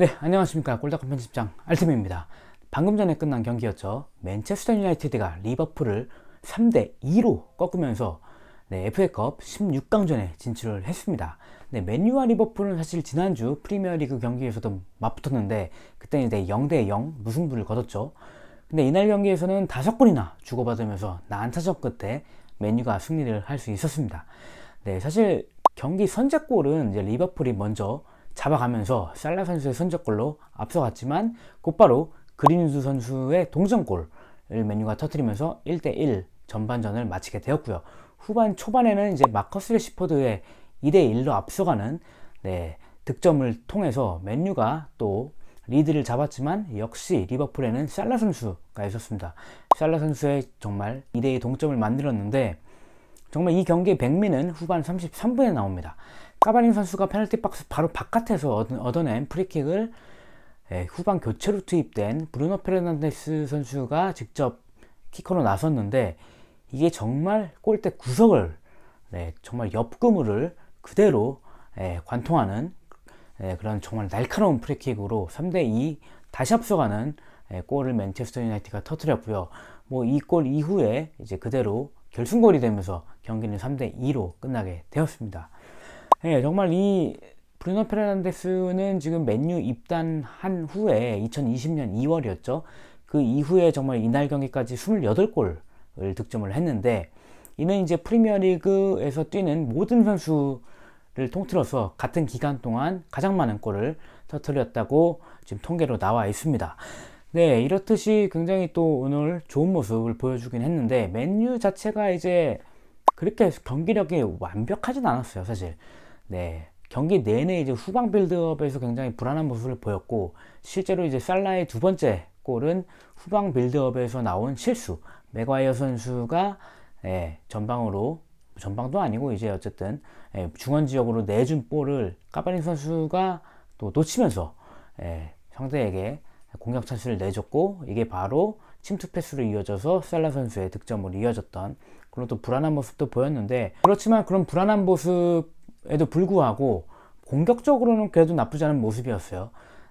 네, 안녕하십니까. 골다컴 편집장 알팀입니다. 방금 전에 끝난 경기였죠. 맨체스터 유나이티드가 리버풀을 3대 2로 꺾으면서 네, FA컵 16강전에 진출을 했습니다. 네, 맨유와 리버풀은 사실 지난주 프리미어리그 경기에서도 맞붙었는데 그때는 이제 0대 0 무승부를 거뒀죠. 근데 이날 경기에서는 5골이나 주고받으면서 난타전 끝에 맨유가 승리를 할 수 있었습니다. 네, 사실 경기 선제골은 이제 리버풀이 먼저 잡아가면서 살라 선수의 선적골로 앞서갔지만 곧바로 그린우드 선수의 동점골을 메뉴가 터트리면서 1대1 전반전을 마치게 되었고요. 후반 초반에는 이제 마커스 레시포드의 2대1로 앞서가는 네, 득점을 통해서 맨유가 또 리드를 잡았지만 역시 리버풀에는 살라 선수가 있었습니다. 살라 선수의 정말 2대2 동점을 만들었는데 정말 이 경기의 백미는 후반 33분에 나옵니다. 까바링 선수가 페널티 박스 바로 바깥에서 얻어, 낸 프리킥을 예, 후반 교체로 투입된 브루노 페르난데스 선수가 직접 키커로 나섰는데 이게 정말 골대 구석을 네, 정말 옆그물을 그대로 예, 관통하는 예, 그런 정말 날카로운 프리킥으로 3대2 다시 앞서가는 예, 골을 맨체스터 유나이티가 터뜨렸고요뭐 이 골 이후에 이제 그대로 결승골이 되면서 경기는 3대2로 끝나게 되었습니다. 예, 정말 이 브루노 페르난데스는 지금 맨유 입단한 후에 2020년 2월이었죠. 그 이후에 정말 이날 경기까지 28골을 득점을 했는데 이는 이제 프리미어리그에서 뛰는 모든 선수를 통틀어서 같은 기간 동안 가장 많은 골을 터뜨렸다고 지금 통계로 나와 있습니다. 네, 이렇듯이 굉장히 또 오늘 좋은 모습을 보여주긴 했는데 맨유 자체가 이제 그렇게 경기력이 완벽하진 않았어요, 사실. 네. 경기 내내 이제 후방 빌드업에서 굉장히 불안한 모습을 보였고 실제로 이제 살라의 두 번째 골은 후방 빌드업에서 나온 실수 맥와이어 선수가 예, 전방으로 전방도 아니고 이제 어쨌든 예, 중원 지역으로 내준 볼을 까바린 선수가 또 놓치면서 예, 상대에게 공격 찬스를 내줬고 이게 바로 침투 패스로 이어져서 살라 선수의 득점으로 이어졌던 그런 또 불안한 모습도 보였는데 그렇지만 그런 불안한 모습 에도 불구하고 공격적으로는 그래도 나쁘지 않은 모습이었어요.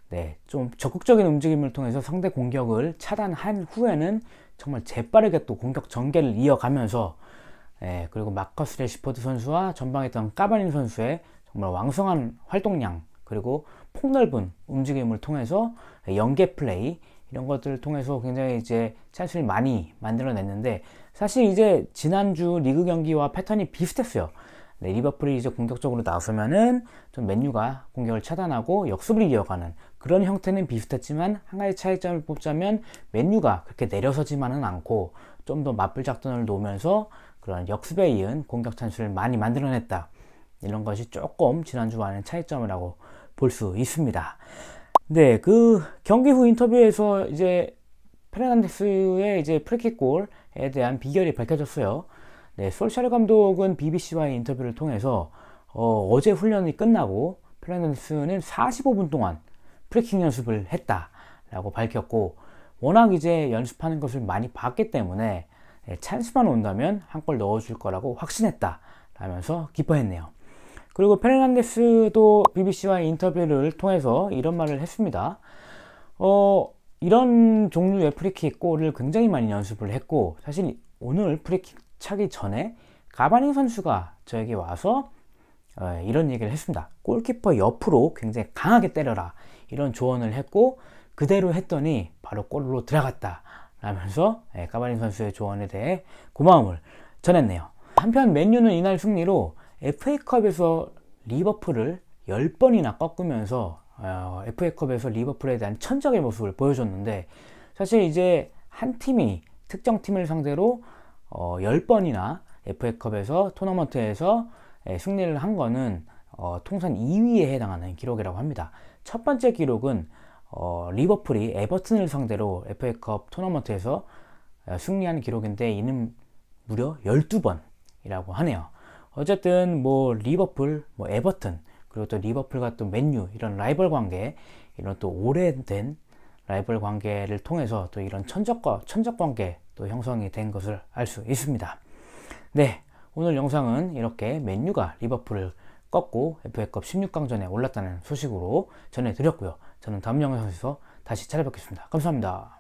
네, 좀 적극적인 움직임을 통해서 상대 공격을 차단한 후에는 정말 재빠르게 또 공격 전개를 이어가면서 예, 그리고 마커스 레시포드 선수와 전방에 있던 까바닌 선수의 정말 왕성한 활동량 그리고 폭넓은 움직임을 통해서 연계 플레이 이런 것들을 통해서 굉장히 이제 찬스를 많이 만들어냈는데 사실 이제 지난주 리그 경기와 패턴이 비슷했어요. 네, 리버풀이 이제 공격적으로 나서면은 좀 맨유가 공격을 차단하고 역습을 이어가는 그런 형태는 비슷했지만 한 가지 차이점을 뽑자면 맨유가 그렇게 내려서지만은 않고 좀 더 맞불 작전을 놓으면서 그런 역습에 이은 공격 찬스를 많이 만들어냈다. 이런 것이 조금 지난주와는 차이점이라고 볼 수 있습니다. 네, 그 경기 후 인터뷰에서 이제 페르난데스의 이제 프리킥골에 대한 비결이 밝혀졌어요. 네, 솔샤르 감독은 BBC와의 인터뷰를 통해서 어, 어제 훈련이 끝나고 플레네스는 45분 동안 프리킹 연습을 했다라고 밝혔고 워낙 이제 연습하는 것을 많이 봤기 때문에 네, 찬스만 온다면 한 골 넣어줄 거라고 확신했다 라면서 기뻐했네요. 그리고 페르난데스도 BBC와의 인터뷰를 통해서 이런 말을 했습니다. 어, 이런 종류의 프리킥 골을 굉장히 많이 연습을 했고 사실 오늘 프리킥 차기 전에 가바닝 선수가 저에게 와서 어, 이런 얘기를 했습니다. 골키퍼 옆으로 굉장히 강하게 때려라 이런 조언을 했고 그대로 했더니 바로 골로 들어갔다 라면서 예, 가바린 선수의 조언에 대해 고마움을 전했네요. 한편 맨유는 이날 승리로 FA컵에서 리버풀을 10번이나 꺾으면서 FA컵에서 어, 리버풀에 대한 천적의 모습을 보여줬는데 사실 이제 한 팀이 특정 팀을 상대로 어, 10번이나 FA컵에서 토너먼트에서 예, 승리를 한 거는 어, 통산 2위에 해당하는 기록이라고 합니다. 첫 번째 기록은 어, 리버풀이 에버튼을 상대로 FA컵 토너먼트에서 어, 승리한 기록인데 이는 무려 12번이라고 하네요. 어쨌든 뭐 리버풀, 뭐 에버튼 그리고 또 리버풀과 또 맨유 이런 라이벌 관계 이런 또 오래된 라이벌 관계를 통해서 또 이런 천적과 천적 관계 또 형성이 된 것을 알 수 있습니다. 네, 오늘 영상은 이렇게 맨유가 리버풀을 꺾고 FA컵 16강전에 올랐다는 소식으로 전해드렸고요. 저는 다음 영상에서 다시 찾아뵙겠습니다. 감사합니다.